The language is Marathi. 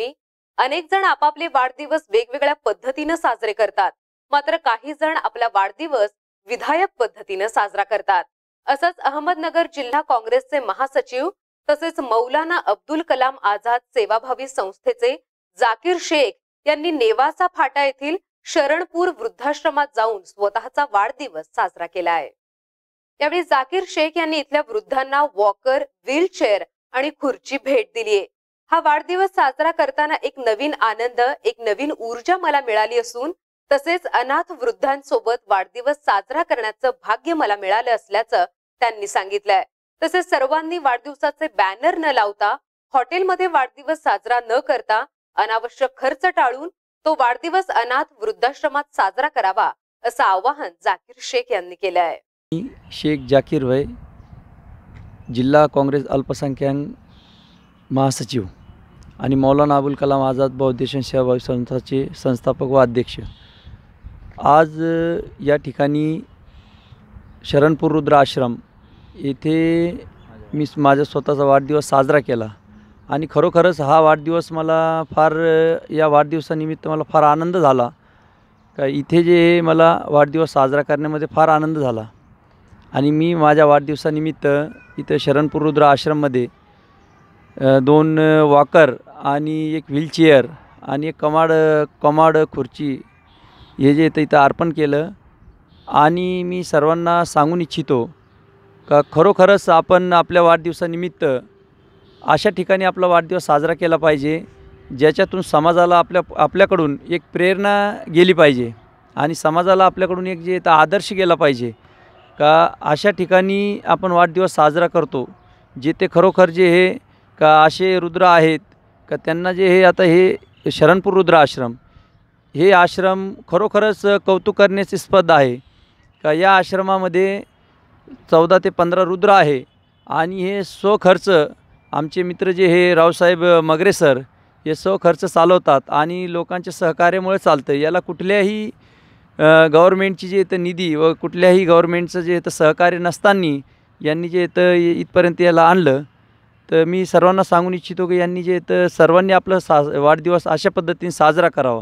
अनेक जण आपापले वाढदिवस वेगवेगळ्या पद्धतीनं साजरे करतात मात्र काही जण आपला वाढदिवस विधायक पद्धतीनं साजरा करतात असंच अहमदनगर जिल्हा काँग्रेसचे महासचिव तसेच मौलाना अब्दुल कलाम आझाद सेवाभावी संस्थेचे जाकीर शेख यांनी नेवासा फाटा येथील शरणपूर वृद्धाश्रमात जाऊन स्वतःचा वाढदिवस साजरा केला आहे यावेळी जाकीर शेख यांनी इथल्या वृद्धांना वॉकर व्हीलचेअर आणि खुर्ची भेट दिलीये हा वाढदिवस साजरा करताना एक नवीन आनंद एक नवीन ऊर्जा मला मिळाली असून तसेच अनाथ वृद्धांसोबत वाढदिवस साजरा करण्याचं भाग्य मला मिळालं असल्याचं त्यांनी सांगितलंय तसेच सर्वांनी वाढदिवसाचे बॅनर न लावता हॉटेलमध्ये वाढदिवस साजरा न करता अनावश्यक खर्च टाळून तो वाढदिवस अनाथ वृद्धाश्रमात साजरा करावा असं आवाहन जाकीर शेख यांनी केलं आहे शेख जाकीर भाई जिल्हा काँग्रेस अल्पसंख्याक महासचिव आणि मौलाना अबुल कलाम आझाद बौद्धेशन सेवा संस्थाचे संस्थापक व अध्यक्ष आज या ठिकाणी शरणपूर रुद्र आश्रम येथे मी माझा स्वतःचा वाढदिवस साजरा केला आणि खरोखरच हा वाढदिवस मला फार या वाढदिवसानिमित्त मला फार आनंद झाला का इथे जे मला वाढदिवस साजरा करण्यामध्ये फार आनंद झाला आणि मी माझ्या वाढदिवसानिमित्त इथं शरणपूर रुद्र आश्रममध्ये दोन वाकर आणि एक व्हीलचेअर आणि एक कमाड कमाड खुर्ची हे जे तिथं अर्पण केलं आणि मी सर्वांना सांगून इच्छितो का खरोखरच आपण आपल्या वाढदिवसानिमित्त अशा ठिकाणी आपला वाढदिवस साजरा केला पाहिजे ज्याच्यातून समाजाला आपल्या आपल्याकडून एक प्रेरणा गेली पाहिजे आणि समाजाला आपल्याकडून एक जे आदर्श गेला पाहिजे का अशा ठिकाणी आपण वाढदिवस साजरा करतो जेथे खरोखर जे हे का असे रुद्र आहेत का त्यांना जे हे आता हे शरणपूर रुद्र आश्रम हे आश्रम खरोखरच कौतुक स्पद आहे का या आश्रमामध्ये चौदा ते पंधरा रुद्र आहे आणि हे स्वखर्च आमचे मित्र जे हे रावसाहेब मगरे सर हे स्वखर्च चालवतात आणि लोकांच्या सहकार्यामुळे चालतं याला कुठल्याही गव्हर्मेंटची जे इथं निधी व कुठल्याही गव्हर्मेंटचं जे इथं सहकार्य नसताना यांनी जे इथं इथपर्यंत याला आणलं तर मी सर्वांना सांगून इच्छितो की यांनी जे तर सर्वांनी आपला सा वाढदिवस अशा पद्धतीने साजरा करावा